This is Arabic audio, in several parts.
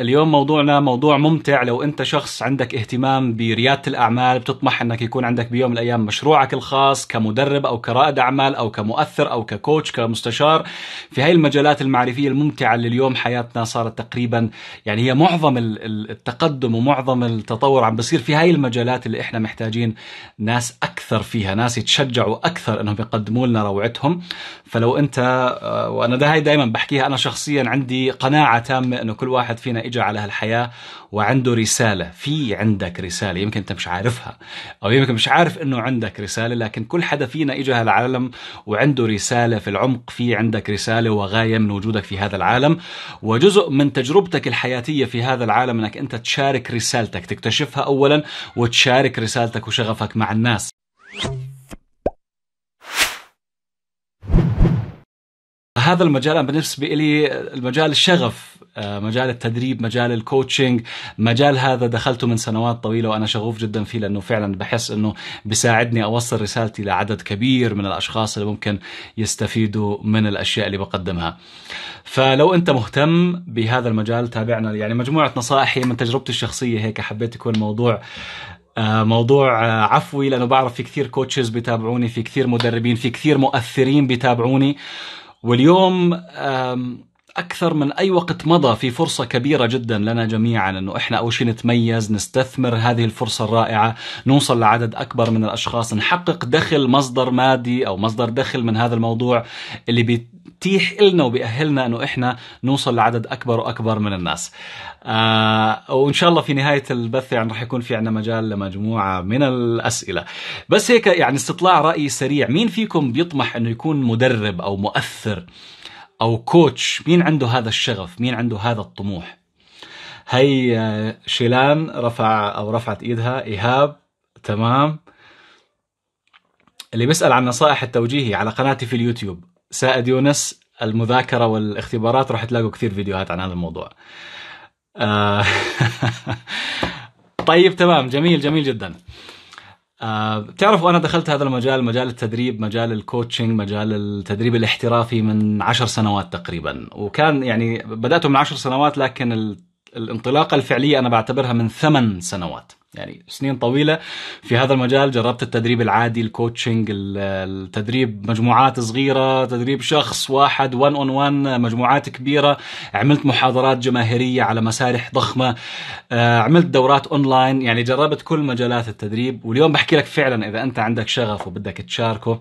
اليوم موضوعنا موضوع ممتع لو انت شخص عندك اهتمام برياده الاعمال بتطمح انك يكون عندك بيوم من الايام مشروعك الخاص كمدرب او كرائد اعمال او كمؤثر او ككوتش كمستشار في هاي المجالات المعرفيه الممتعه اللي اليوم حياتنا صارت تقريبا يعني هي معظم التقدم ومعظم التطور عم بصير في هاي المجالات اللي احنا محتاجين ناس اكثر فيها ناس يتشجعوا اكثر انهم يقدموا لنا روعتهم فلو انت آه، وانا ده هاي دائما بحكيها انا شخصيا عندي قناعه تامه انه كل واحد فينا اجى على هالحياه وعنده رساله في عندك رساله يمكن انت مش عارفها او يمكن مش عارف انه عندك رساله لكن كل حدا فينا اجى هالعالم وعنده رساله في العمق في عندك رساله وغايه من وجودك في هذا العالم وجزء من تجربتك الحياتيه في هذا العالم انك انت تشارك رسالتك تكتشفها اولا وتشارك رسالتك وشغفك مع الناس هذا المجال أنا بالنسبة لي المجال الشغف آه، مجال التدريب مجال الكوتشنج مجال هذا دخلته من سنوات طويلة وأنا شغوف جدا فيه لأنه فعلا بحس أنه بيساعدني أوصل رسالتي لعدد كبير من الأشخاص اللي ممكن يستفيدوا من الأشياء اللي بقدمها فلو أنت مهتم بهذا المجال تابعنا يعني مجموعة نصائحي من تجربتي الشخصية هيك حبيت يكون الموضوع موضوع آه، آه، عفوي لانه بعرف في كثير كوتشز بيتابعوني في كثير مدربين في كثير مؤثرين بيتابعوني واليوم أكثر من أي وقت مضى في فرصة كبيرة جدا لنا جميعا أنه إحنا أول شيء نتميز نستثمر هذه الفرصة الرائعة نوصل لعدد أكبر من الأشخاص نحقق دخل مصدر مادي أو مصدر دخل من هذا الموضوع اللي بي بتيح إلنا وبيأهلنا أنه إحنا نوصل لعدد أكبر وأكبر من الناس آه وإن شاء الله في نهاية البث يعني رح يكون في عنا مجال لمجموعة من الأسئلة بس هيك يعني استطلاع رأي سريع مين فيكم بيطمح أنه يكون مدرب أو مؤثر او كوتش مين عنده هذا الشغف مين عنده هذا الطموح هي آه، شيلان رفع او رفعت ايدها ايهاب تمام اللي بيسال عن نصائح التوجيهي على قناتي في اليوتيوب سائد يونس المذاكره والاختبارات راح تلاقوا كثير فيديوهات عن هذا الموضوع آه، طيب تمام جميل جميل جدا آه، بتعرفوا بتعرف وانا دخلت هذا المجال مجال التدريب مجال الكوتشنج مجال التدريب الاحترافي من عشر سنوات تقريبا وكان يعني بدأته من عشر سنوات لكن الانطلاقة الفعلية أنا بعتبرها من ثمان سنوات يعني سنين طويلة في هذا المجال جربت التدريب العادي الكوتشنج التدريب مجموعات صغيرة تدريب شخص واحد وان اون وان مجموعات كبيرة عملت محاضرات جماهيرية على مسارح ضخمة آه، عملت دورات اونلاين يعني جربت كل مجالات التدريب واليوم بحكي لك فعلا إذا أنت عندك شغف وبدك تشاركه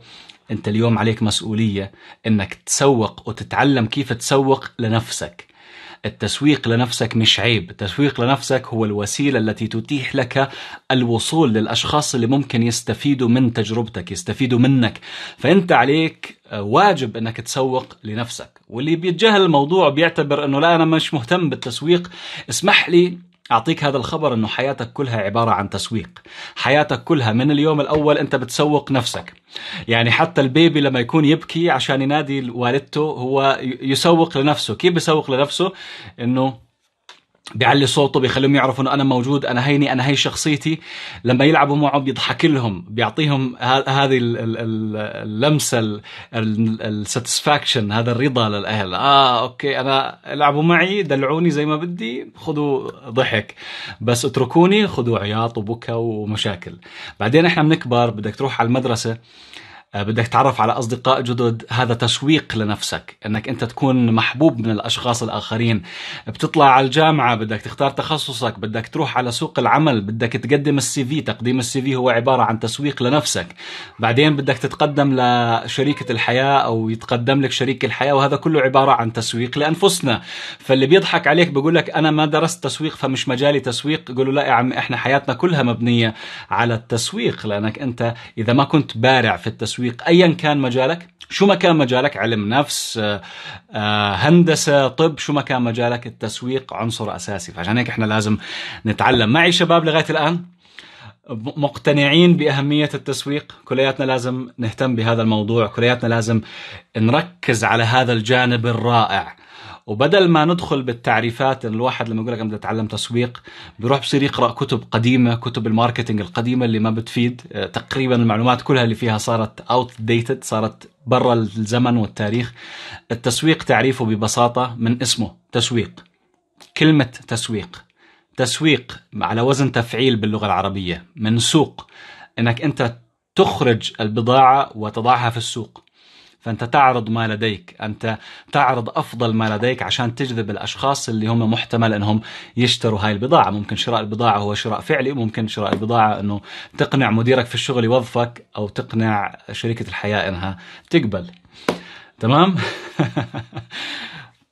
أنت اليوم عليك مسؤولية أنك تسوق وتتعلم كيف تسوق لنفسك التسويق لنفسك مش عيب التسويق لنفسك هو الوسيلة التي تتيح لك الوصول للأشخاص اللي ممكن يستفيدوا من تجربتك يستفيدوا منك فأنت عليك آه، واجب انك تسوق لنفسك واللي بيتجاهل الموضوع بيعتبر انه لا انا مش مهتم بالتسويق اسمح لي أعطيك هذا الخبر أنه حياتك كلها عبارة عن تسويق حياتك كلها من اليوم الأول أنت بتسوق نفسك يعني حتى البيبي لما يكون يبكي عشان ينادي والدته هو يسوق لنفسه كيف بيسوق لنفسه أنه بيعلي صوته بيخليهم يعرفوا انه انا موجود انا هيني انا هي شخصيتي لما يلعبوا معه بيضحك لهم بيعطيهم هذه اللمسه الساتسفاكشن هذا الرضا للاهل اه اوكي انا العبوا معي دلعوني زي ما بدي خذوا ضحك بس اتركوني خذوا عياط وبكى ومشاكل بعدين احنا بنكبر بدك تروح على المدرسه آه، بدك تتعرف على أصدقاء جدد هذا تسويق لنفسك أنك أنت تكون محبوب من الأشخاص الآخرين بتطلع على الجامعة بدك تختار تخصصك بدك تروح على سوق العمل بدك تقدم السي في تقديم السي في هو عبارة عن تسويق لنفسك بعدين بدك تتقدم لشريكة الحياة أو يتقدم لك شريك الحياة وهذا كله عبارة عن تسويق لأنفسنا فاللي بيضحك عليك بيقول لك أنا ما درست تسويق فمش مجالي تسويق يقولوا لا يا عم إحنا حياتنا كلها مبنية على التسويق لأنك أنت إذا ما كنت بارع في التسويق التسويق ايا كان مجالك شو ما كان مجالك علم نفس آه، آه، هندسة طب شو ما كان مجالك التسويق عنصر أساسي فعشان هيك إحنا لازم نتعلم معي شباب لغاية الآن مقتنعين بأهمية التسويق كلياتنا لازم نهتم بهذا الموضوع كلياتنا لازم نركز على هذا الجانب الرائع وبدل ما ندخل بالتعريفات الواحد لما يقول لك انا بدي اتعلم تسويق بيروح بصير يقرا كتب قديمه كتب الماركتينج القديمه اللي ما بتفيد آه، تقريبا المعلومات كلها اللي فيها صارت اوت ديتد صارت برا الزمن والتاريخ التسويق تعريفه ببساطه من اسمه تسويق كلمه تسويق تسويق على وزن تفعيل باللغه العربيه من سوق انك انت تخرج البضاعه وتضعها في السوق فأنت تعرض ما لديك أنت تعرض أفضل ما لديك عشان تجذب الأشخاص اللي هم محتمل أنهم يشتروا هاي البضاعة ممكن شراء البضاعة هو شراء فعلي ممكن شراء البضاعة أنه تقنع مديرك في الشغل يوظفك أو تقنع شركة الحياة أنها تقبل تمام؟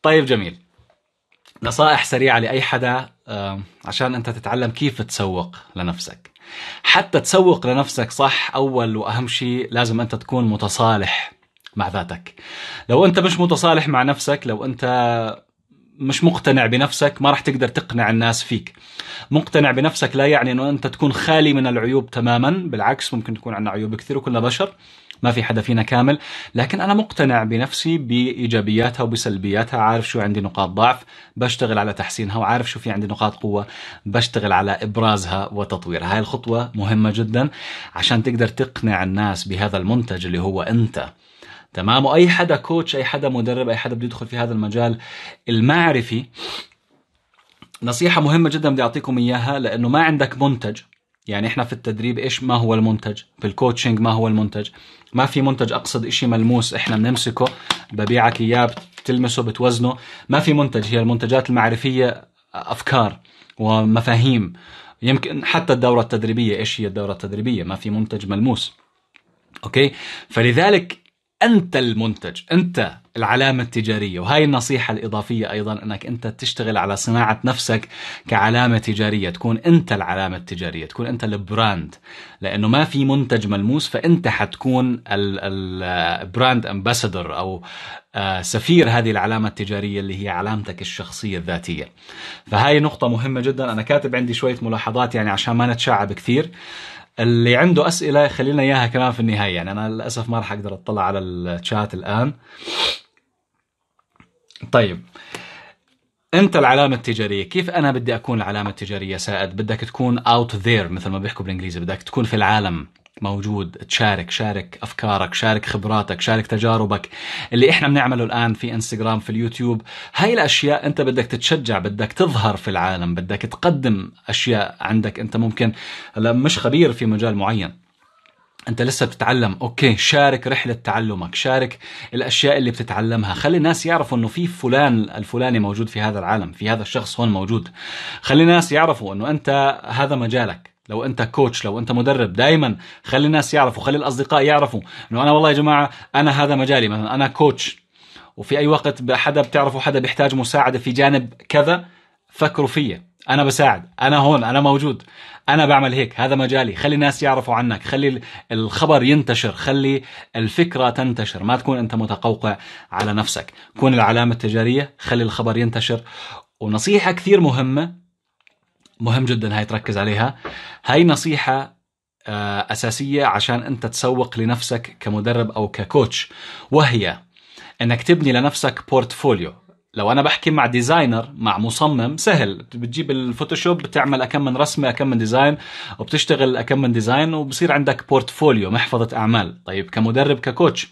طيب جميل نصائح سريعة لأي حدا عشان أنت تتعلم كيف تسوق لنفسك حتى تسوق لنفسك صح أول وأهم شيء لازم أنت تكون متصالح مع ذاتك لو انت مش متصالح مع نفسك لو انت مش مقتنع بنفسك ما راح تقدر تقنع الناس فيك مقتنع بنفسك لا يعني انه انت تكون خالي من العيوب تماما بالعكس ممكن تكون عندنا عيوب كثير وكلنا بشر ما في حدا فينا كامل لكن انا مقتنع بنفسي بايجابياتها وبسلبياتها عارف شو عندي نقاط ضعف بشتغل على تحسينها وعارف شو في عندي نقاط قوه بشتغل على ابرازها وتطويرها هاي الخطوه مهمه جدا عشان تقدر تقنع الناس بهذا المنتج اللي هو انت تمام واي حدا كوتش اي حدا مدرب اي حدا بده يدخل في هذا المجال المعرفي نصيحه مهمه جدا بدي اعطيكم اياها لانه ما عندك منتج يعني احنا في التدريب ايش ما هو المنتج في الكوتشنج ما هو المنتج ما في منتج اقصد شيء ملموس احنا بنمسكه ببيعك اياه بتلمسه بتوزنه ما في منتج هي المنتجات المعرفيه افكار ومفاهيم يمكن حتى الدوره التدريبيه ايش هي الدوره التدريبيه ما في منتج ملموس اوكي فلذلك انت المنتج انت العلامه التجاريه وهي النصيحه الاضافيه ايضا انك انت تشتغل على صناعه نفسك كعلامه تجاريه تكون انت العلامه التجاريه تكون انت البراند لانه ما في منتج ملموس فانت حتكون البراند امباسادور او آه، سفير هذه العلامه التجاريه اللي هي علامتك الشخصيه الذاتيه فهاي نقطه مهمه جدا انا كاتب عندي شويه ملاحظات يعني عشان ما نتشعب كثير اللي عنده اسئله خلينا اياها كمان في النهايه يعني انا للاسف ما راح اقدر اطلع على الشات الان طيب انت العلامه التجاريه كيف انا بدي اكون العلامه التجاريه سائد بدك تكون out there مثل ما بيحكوا بالانجليزي بدك تكون في العالم موجود تشارك شارك افكارك شارك خبراتك شارك تجاربك اللي احنا بنعمله الان في انستغرام في اليوتيوب هاي الاشياء انت بدك تتشجع بدك تظهر في العالم بدك تقدم اشياء عندك انت ممكن هلا مش خبير في مجال معين انت لسه بتتعلم اوكي شارك رحله تعلمك شارك الاشياء اللي بتتعلمها خلي الناس يعرفوا انه في فلان الفلاني موجود في هذا العالم في هذا الشخص هون موجود خلي الناس يعرفوا انه انت هذا مجالك لو انت كوتش لو انت مدرب دائما خلي الناس يعرفوا خلي الاصدقاء يعرفوا انه انا والله يا جماعه انا هذا مجالي مثلا انا كوتش وفي اي وقت حدا بتعرفوا حدا بيحتاج مساعده في جانب كذا فكروا فيا انا بساعد انا هون انا موجود انا بعمل هيك هذا مجالي خلي الناس يعرفوا عنك خلي الخبر ينتشر خلي الفكره تنتشر ما تكون انت متقوقع على نفسك كون العلامه التجاريه خلي الخبر ينتشر ونصيحه كثير مهمه مهم جدا هاي تركز عليها هاي نصيحة آه، أساسية عشان أنت تسوق لنفسك كمدرب أو ككوتش وهي أنك تبني لنفسك بورتفوليو لو انا بحكي مع ديزاينر مع مصمم سهل بتجيب الفوتوشوب بتعمل اكم من رسمه اكم من ديزاين وبتشتغل اكم من ديزاين وبصير عندك بورتفوليو محفظه اعمال طيب كمدرب ككوتش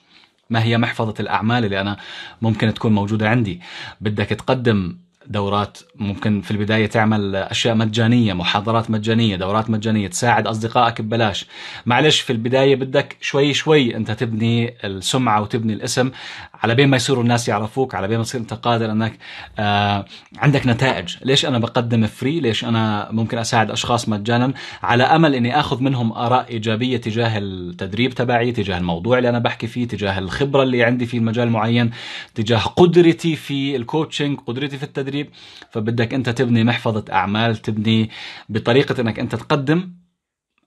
ما هي محفظه الاعمال اللي انا ممكن تكون موجوده عندي بدك تقدم دورات ممكن في البدايه تعمل اشياء مجانيه محاضرات مجانيه دورات مجانيه تساعد اصدقائك ببلاش معلش في البدايه بدك شوي شوي انت تبني السمعه وتبني الاسم على بين ما يصيروا الناس يعرفوك على بين ما تصير انت قادر انك آه عندك نتائج ليش انا بقدم فري ليش انا ممكن اساعد اشخاص مجانا على امل اني اخذ منهم اراء ايجابيه تجاه التدريب تبعي تجاه الموضوع اللي انا بحكي فيه تجاه الخبره اللي عندي في مجال معين تجاه قدرتي في الكوتشنج قدرتي في التدريب التدريب فبدك انت تبني محفظه اعمال تبني بطريقه انك انت تقدم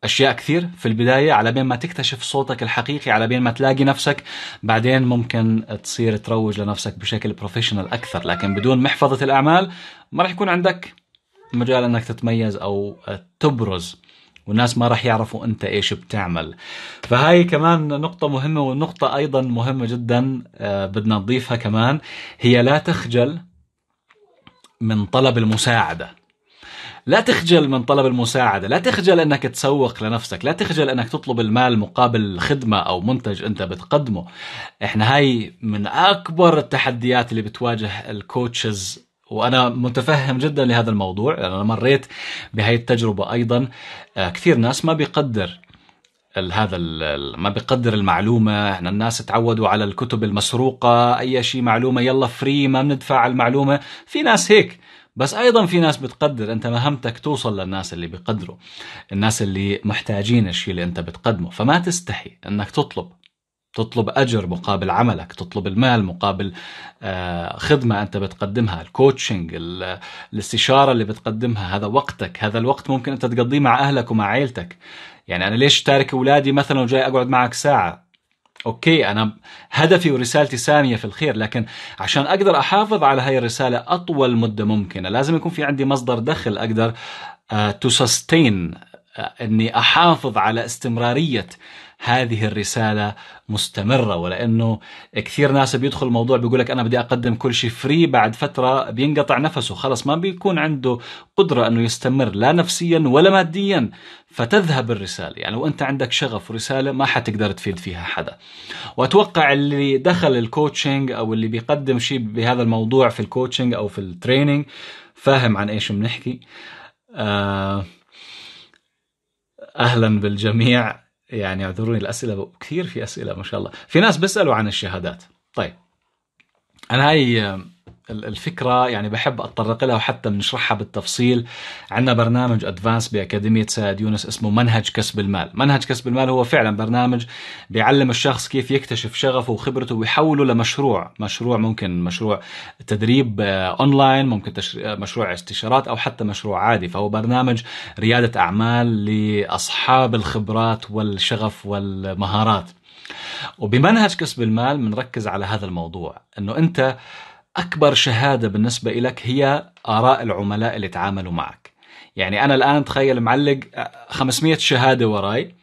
اشياء كثير في البدايه على بين ما تكتشف صوتك الحقيقي على بين ما تلاقي نفسك بعدين ممكن تصير تروج لنفسك بشكل بروفيشنال اكثر لكن بدون محفظه الاعمال ما راح يكون عندك مجال انك تتميز او تبرز والناس ما راح يعرفوا انت ايش بتعمل فهاي كمان نقطة مهمة ونقطة ايضا مهمة جدا آه، بدنا نضيفها كمان هي لا تخجل من طلب المساعدة لا تخجل من طلب المساعدة لا تخجل أنك تسوق لنفسك لا تخجل أنك تطلب المال مقابل خدمة أو منتج أنت بتقدمه إحنا هاي من أكبر التحديات اللي بتواجه الكوتشز وأنا متفهم جدا لهذا الموضوع أنا مريت بهاي التجربة أيضا آه، كثير ناس ما بيقدر هذا ما بقدر المعلومة احنا الناس تعودوا على الكتب المسروقة أي شيء معلومة يلا فري ما بندفع على المعلومة في ناس هيك بس ايضا في ناس بتقدر انت مهمتك توصل للناس اللي بيقدروا الناس اللي محتاجين الشيء اللي انت بتقدمه فما تستحي انك تطلب تطلب اجر مقابل عملك تطلب المال مقابل آه، خدمه انت بتقدمها الكوتشنج الاستشاره اللي بتقدمها هذا وقتك هذا الوقت ممكن انت تقضيه مع اهلك ومع عيلتك يعني أنا ليش تارك أولادي مثلا وجاي أقعد معك ساعة أوكي أنا هدفي ورسالتي سامية في الخير لكن عشان أقدر أحافظ على هاي الرسالة أطول مدة ممكنة لازم يكون في عندي مصدر دخل أقدر تو آه، سستين آه، اني احافظ على استمراريه هذه الرسالة مستمرة ولأنه كثير ناس بيدخل الموضوع بيقول لك أنا بدي أقدم كل شيء فري بعد فترة بينقطع نفسه خلص ما بيكون عنده قدرة أنه يستمر لا نفسيا ولا ماديا فتذهب الرسالة يعني وأنت عندك شغف ورسالة ما حتقدر تفيد فيها حدا وأتوقع اللي دخل الكوتشنج أو اللي بيقدم شيء بهذا الموضوع في الكوتشنج أو في التريننج فاهم عن إيش بنحكي آه أهلا بالجميع يعني اعذروني الاسئله كثير في اسئله ما شاء الله في ناس بيسالوا عن الشهادات طيب انا هاي الفكرة يعني بحب أتطرق لها وحتى بنشرحها بالتفصيل عندنا برنامج أدفانس بأكاديمية سيد يونس اسمه منهج كسب المال منهج كسب المال هو فعلا برنامج بيعلم الشخص كيف يكتشف شغفه وخبرته ويحوله لمشروع مشروع ممكن مشروع تدريب أونلاين آه، ممكن آه، مشروع استشارات أو حتى مشروع عادي فهو برنامج ريادة أعمال لأصحاب الخبرات والشغف والمهارات وبمنهج كسب المال بنركز على هذا الموضوع انه انت أكبر شهادة بالنسبة لك هي آراء العملاء اللي تعاملوا معك يعني أنا الآن تخيل معلق 500 آه، شهادة وراي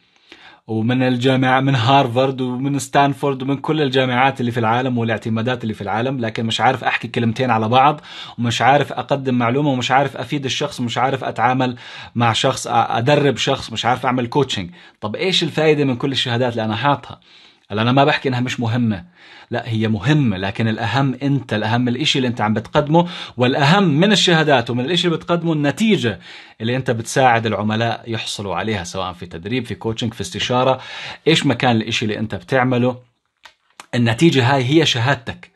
ومن الجامعة من هارفارد ومن ستانفورد ومن كل الجامعات اللي في العالم والاعتمادات اللي في العالم لكن مش عارف أحكي كلمتين على بعض ومش عارف أقدم معلومة ومش عارف أفيد الشخص ومش عارف أتعامل مع شخص أدرب شخص مش عارف أعمل كوتشنج طب إيش الفائدة من كل الشهادات اللي أنا حاطها هلا انا ما بحكي انها مش مهمه لا هي مهمه لكن الاهم انت الاهم الاشي اللي انت عم بتقدمه والاهم من الشهادات ومن الاشي اللي بتقدمه النتيجه اللي انت بتساعد العملاء يحصلوا عليها سواء في تدريب في كوتشنج في استشاره ايش مكان الاشي اللي انت بتعمله النتيجه هاي هي شهادتك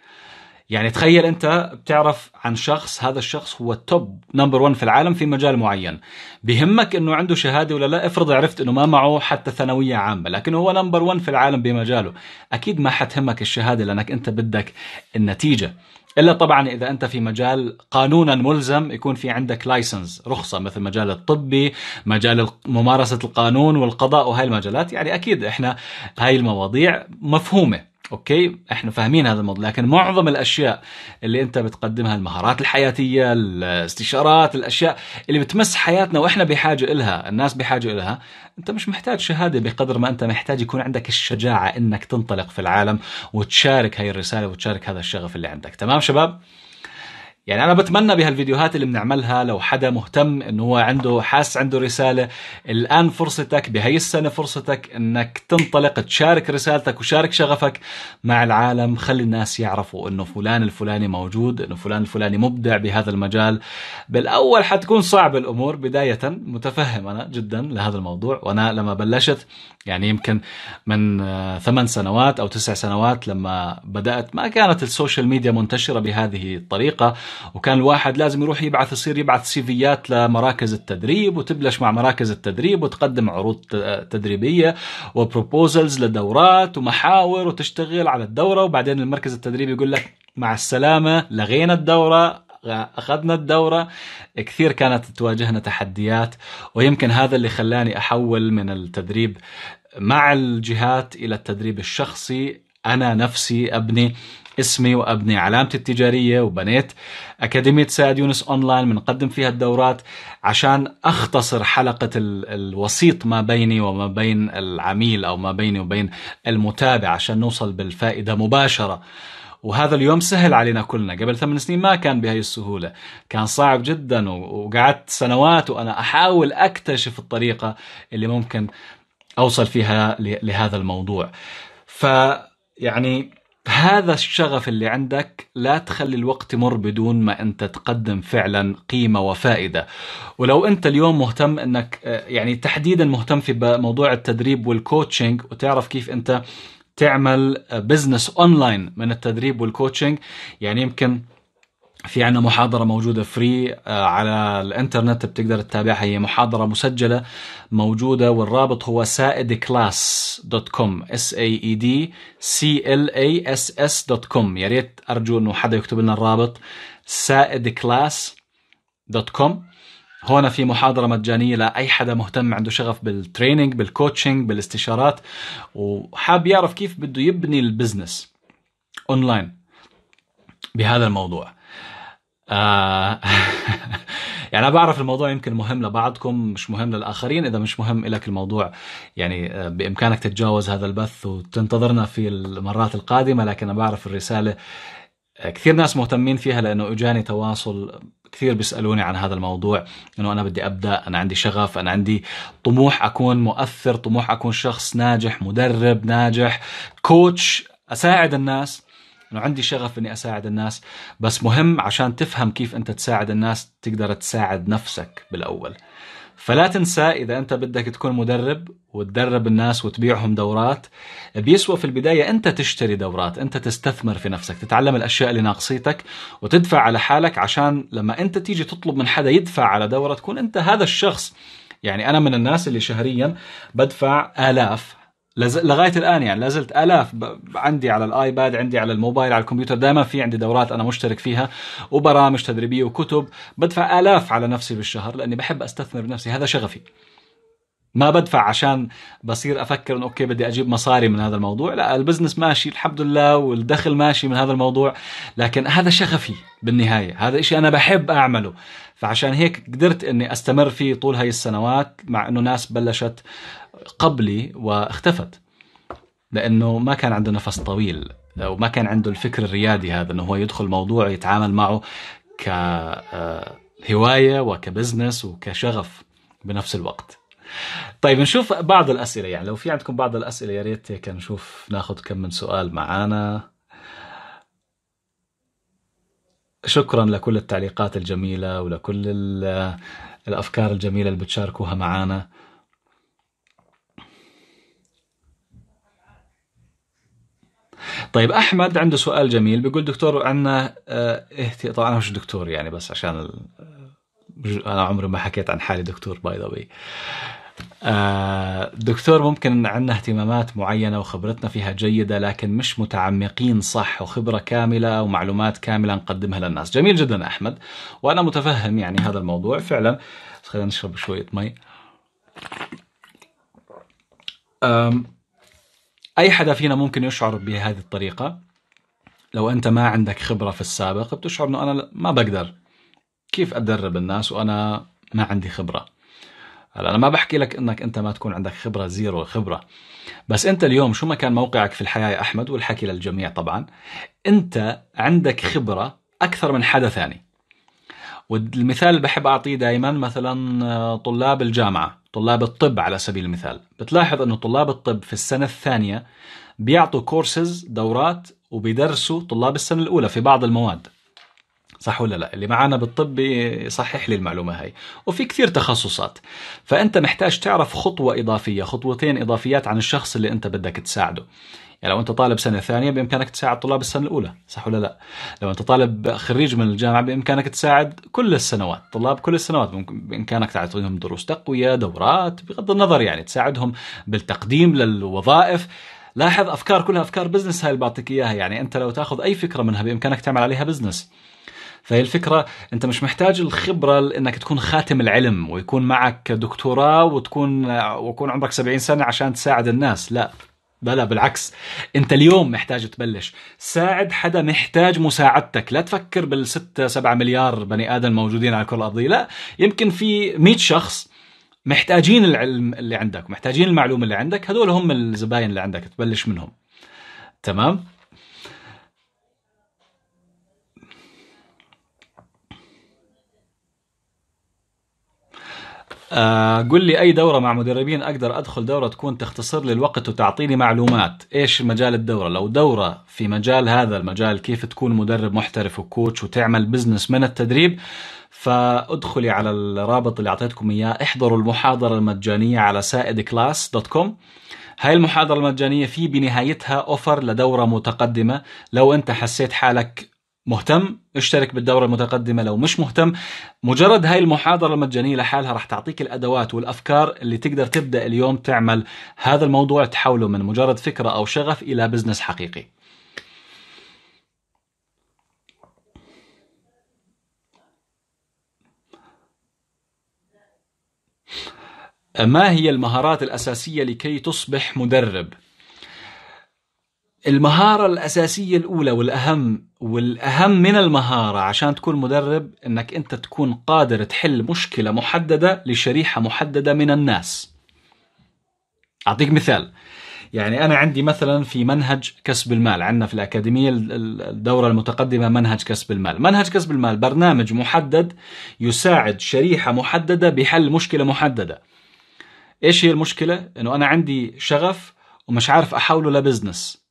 يعني تخيل انت بتعرف عن شخص هذا الشخص هو توب نمبر 1 في العالم في مجال معين بهمك انه عنده شهاده ولا لا افرض عرفت انه ما معه حتى ثانويه عامه لكن هو نمبر 1 في العالم بمجاله اكيد ما حتهمك الشهاده لانك انت بدك النتيجه الا طبعا اذا انت في مجال قانونا ملزم يكون في عندك لايسنس رخصه مثل مجال الطبي مجال ممارسه القانون والقضاء وهي المجالات يعني اكيد احنا هاي المواضيع مفهومه اوكي احنا فاهمين هذا الموضوع لكن معظم الاشياء اللي انت بتقدمها المهارات الحياتيه الاستشارات الاشياء اللي بتمس حياتنا واحنا بحاجه إلها الناس بحاجه إلها انت مش محتاج شهاده بقدر ما انت محتاج يكون عندك الشجاعه انك تنطلق في العالم وتشارك هاي الرساله وتشارك هذا الشغف اللي عندك تمام شباب يعني انا بتمنى بهالفيديوهات اللي بنعملها لو حدا مهتم انه هو عنده حاس عنده رساله الان فرصتك بهي السنه فرصتك انك تنطلق تشارك رسالتك وشارك شغفك مع العالم خلي الناس يعرفوا انه فلان الفلاني موجود انه فلان الفلاني مبدع بهذا المجال بالاول حتكون صعب الامور بدايه متفهم انا جدا لهذا الموضوع وانا لما بلشت يعني يمكن من آه، ثمان سنوات او تسع سنوات لما بدات ما كانت السوشيال ميديا منتشره بهذه الطريقه وكان الواحد لازم يروح يبعث يصير يبعث سيفيات لمراكز التدريب وتبلش مع مراكز التدريب وتقدم عروض آه، تدريبيه وبروبوزلز لدورات ومحاور وتشتغل على الدوره وبعدين المركز التدريبي يقول لك مع السلامه لغينا الدوره اخذنا الدوره كثير كانت تواجهنا تحديات ويمكن هذا اللي خلاني احول من التدريب مع الجهات الى التدريب الشخصي انا نفسي ابني اسمي وابني علامتي التجاريه وبنيت اكاديميه سعد يونس اونلاين بنقدم فيها الدورات عشان اختصر حلقه الوسيط ما بيني وما بين العميل او ما بيني وبين المتابع عشان نوصل بالفائده مباشره وهذا اليوم سهل علينا كلنا قبل ثمان سنين ما كان بهي السهولة كان صعب جدا وقعدت سنوات وأنا أحاول أكتشف الطريقة اللي ممكن أوصل فيها لهذا الموضوع ف يعني هذا الشغف اللي عندك لا تخلي الوقت يمر بدون ما انت تقدم فعلا قيمه وفائده ولو انت اليوم مهتم انك آه، يعني تحديدا مهتم في موضوع التدريب والكوتشنج وتعرف كيف انت تعمل بزنس آه، اونلاين من التدريب والكوتشنج يعني يمكن في عنا محاضرة موجودة فري آه، على الانترنت بتقدر تتابعها هي محاضرة مسجلة موجودة والرابط هو سائد كلاس دوت كوم s a e d c l a s كوم يا ريت ارجو انه حدا يكتب لنا الرابط سائد كلاس دوت كوم هون في محاضرة مجانية لأي حدا مهتم عنده شغف بالتريننج بالكوتشنج بالاستشارات وحاب يعرف كيف بده يبني البزنس اونلاين بهذا الموضوع آه. يعني انا بعرف الموضوع يمكن مهم لبعضكم مش مهم للاخرين اذا مش مهم لك الموضوع يعني آه، بامكانك تتجاوز هذا البث وتنتظرنا في المرات القادمه لكن انا بعرف الرساله آه، كثير ناس مهتمين فيها لانه اجاني تواصل كثير بيسالوني عن هذا الموضوع انه انا بدي ابدا انا عندي شغف انا عندي طموح اكون مؤثر طموح اكون شخص ناجح مدرب ناجح كوتش اساعد الناس انه عندي شغف اني اساعد الناس بس مهم عشان تفهم كيف انت تساعد الناس تقدر تساعد نفسك بالاول فلا تنسى اذا انت بدك تكون مدرب وتدرب الناس وتبيعهم دورات بيسوى في البدايه انت تشتري دورات انت تستثمر في نفسك تتعلم الاشياء اللي ناقصيتك وتدفع على حالك عشان لما انت تيجي تطلب من حدا يدفع على دوره تكون انت هذا الشخص يعني انا من الناس اللي شهريا بدفع الاف لغايه الان يعني لازلت الاف عندي على الايباد عندي على الموبايل على الكمبيوتر دائما في عندي دورات انا مشترك فيها وبرامج تدريبيه وكتب بدفع الاف على نفسي بالشهر لاني بحب استثمر بنفسي هذا شغفي ما بدفع عشان بصير افكر انه اوكي بدي اجيب مصاري من هذا الموضوع لا البزنس ماشي الحمد لله والدخل ماشي من هذا الموضوع لكن هذا شغفي بالنهايه هذا إشي انا بحب اعمله فعشان هيك قدرت اني استمر فيه طول هاي السنوات مع انه ناس بلشت قبلي واختفت لانه ما كان عنده نفس طويل او ما كان عنده الفكر الريادي هذا انه هو يدخل موضوع يتعامل معه كهوايه آه، وكبزنس وكشغف بنفس الوقت طيب نشوف بعض الاسئله يعني لو في عندكم بعض الاسئله يا ريت هيك نشوف ناخذ كم من سؤال معانا شكرا لكل التعليقات الجميله ولكل آه، الافكار الجميله اللي بتشاركوها معانا طيب احمد عنده سؤال جميل بيقول دكتور عندنا اهتي... إيه، طبعا انا مش دكتور يعني بس عشان ال... آه، انا عمري ما حكيت عن حالي دكتور باي ذا واي دكتور ممكن عندنا اهتمامات معينة وخبرتنا فيها جيدة لكن مش متعمقين صح وخبرة كاملة ومعلومات كاملة نقدمها للناس جميل جدا أحمد وأنا متفهم يعني هذا الموضوع فعلا خلينا نشرب شوية مي اي حدا فينا ممكن يشعر بهذه الطريقه لو انت ما عندك خبره في السابق بتشعر انه انا ما بقدر كيف ادرب الناس وانا ما عندي خبره هلا انا ما بحكي لك انك انت ما تكون عندك خبره زيرو خبره بس انت اليوم شو ما كان موقعك في الحياه يا احمد والحكي للجميع طبعا انت عندك خبره اكثر من حدا ثاني والمثال اللي بحب اعطيه دائما مثلا آه، طلاب الجامعه طلاب الطب على سبيل المثال بتلاحظ أنه طلاب الطب في السنة الثانية بيعطوا كورسز دورات وبيدرسوا طلاب السنة الأولى في بعض المواد صح ولا لا اللي معنا بالطب يصحح لي المعلومة هاي وفي كثير تخصصات فأنت محتاج تعرف خطوة إضافية خطوتين إضافيات عن الشخص اللي أنت بدك تساعده يعني لو انت طالب سنه ثانيه بامكانك تساعد طلاب السنه الاولى صح ولا لا لو انت طالب خريج من الجامعه بامكانك تساعد كل السنوات طلاب كل السنوات بامكانك تعطيهم دروس تقويه دورات بغض النظر يعني تساعدهم بالتقديم للوظائف لاحظ افكار كلها افكار بزنس هاي اللي بعطيك اياها يعني انت لو تاخذ اي فكره منها بامكانك تعمل عليها بزنس فهي الفكرة أنت مش محتاج الخبرة أنك تكون خاتم العلم ويكون معك دكتوراه وتكون ويكون عمرك 70 سنة عشان تساعد الناس لا بلا بالعكس انت اليوم محتاج تبلش ساعد حدا محتاج مساعدتك لا تفكر بالستة سبعة مليار بني آدم موجودين على الكرة الأرضية لا يمكن في مئة شخص محتاجين العلم اللي عندك محتاجين المعلومة اللي عندك هدول هم الزباين اللي عندك تبلش منهم تمام؟ آه قل لي اي دوره مع مدربين اقدر ادخل دوره تكون تختصر لي الوقت وتعطيني معلومات ايش مجال الدوره لو دوره في مجال هذا المجال كيف تكون مدرب محترف وكوتش وتعمل بزنس من التدريب فادخلي على الرابط اللي اعطيتكم اياه احضروا المحاضره المجانيه على سائد كلاس دوت كوم هاي المحاضرة المجانية في بنهايتها أوفر لدورة متقدمة لو أنت حسيت حالك مهتم اشترك بالدورة المتقدمة لو مش مهتم مجرد هاي المحاضرة المجانية لحالها رح تعطيك الأدوات والأفكار اللي تقدر تبدأ اليوم تعمل هذا الموضوع تحوله من مجرد فكرة أو شغف إلى بزنس حقيقي ما هي المهارات الأساسية لكي تصبح مدرب؟ المهارة الأساسية الأولى والأهم والاهم من المهاره عشان تكون مدرب انك انت تكون قادر تحل مشكله محدده لشريحه محدده من الناس اعطيك مثال يعني انا عندي مثلا في منهج كسب المال عندنا في الاكاديميه الدوره المتقدمه منهج كسب المال منهج كسب المال برنامج محدد يساعد شريحه محدده بحل مشكله محدده ايش هي المشكله انه انا عندي شغف ومش عارف احوله لبزنس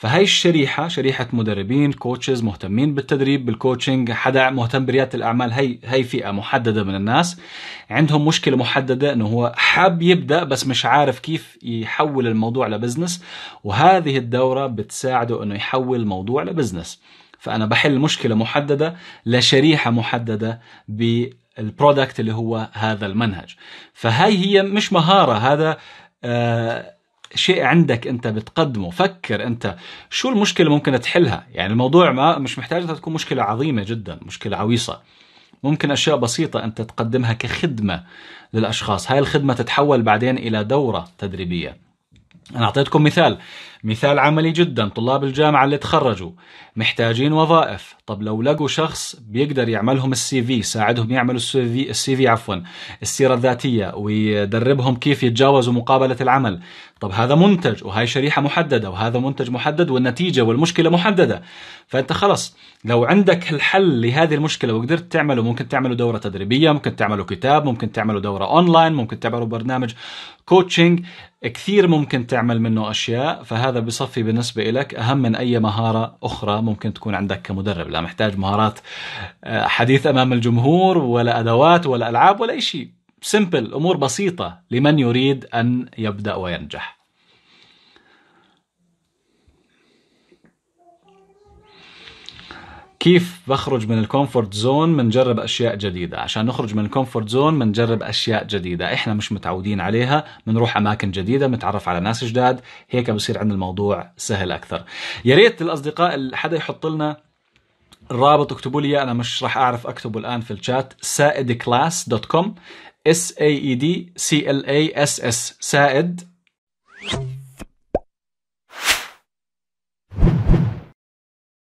فهي الشريحة شريحة مدربين كوتشز مهتمين بالتدريب بالكوتشنج حدا مهتم بريادة الأعمال هي هي فئة محددة من الناس عندهم مشكلة محددة أنه هو حاب يبدأ بس مش عارف كيف يحول الموضوع لبزنس وهذه الدورة بتساعده أنه يحول الموضوع لبزنس فأنا بحل مشكلة محددة لشريحة محددة بالبرودكت اللي هو هذا المنهج فهي هي مش مهارة هذا آه شيء عندك انت بتقدمه فكر انت شو المشكله ممكن تحلها يعني الموضوع ما مش محتاج تكون مشكله عظيمه جدا مشكله عويصه ممكن اشياء بسيطه انت تقدمها كخدمه للاشخاص هاي الخدمه تتحول بعدين الى دوره تدريبيه أنا أعطيتكم مثال مثال عملي جدا طلاب الجامعة اللي تخرجوا محتاجين وظائف طب لو لقوا شخص بيقدر يعملهم السي في ساعدهم يعملوا السي في السي في عفوا السيرة الذاتية ويدربهم كيف يتجاوزوا مقابلة العمل طب هذا منتج وهي شريحة محددة وهذا منتج محدد والنتيجة والمشكلة محددة فأنت خلص لو عندك الحل لهذه المشكلة وقدرت تعمله ممكن تعمله دورة تدريبية ممكن تعمله كتاب ممكن تعمله دورة أونلاين ممكن تعمله برنامج كوتشنج كثير ممكن تعمل منه أشياء فهذا بصفي بالنسبة لك أهم من أي مهارة أخرى ممكن تكون عندك كمدرب لا محتاج مهارات آه، حديث أمام الجمهور ولا أدوات ولا ألعاب ولا شيء سمبل أمور بسيطة لمن يريد أن يبدأ وينجح كيف بخرج من الكومفورت زون بنجرب اشياء جديده عشان نخرج من الكومفورت زون بنجرب اشياء جديده احنا مش متعودين عليها بنروح اماكن جديده بنتعرف على ناس جداد هيك بصير عندنا الموضوع سهل اكثر يا ريت الاصدقاء حدا يحط لنا الرابط اكتبوا لي اياه انا مش راح اعرف اكتبه الان في الشات saedclass.com s a e d c l a s s سائد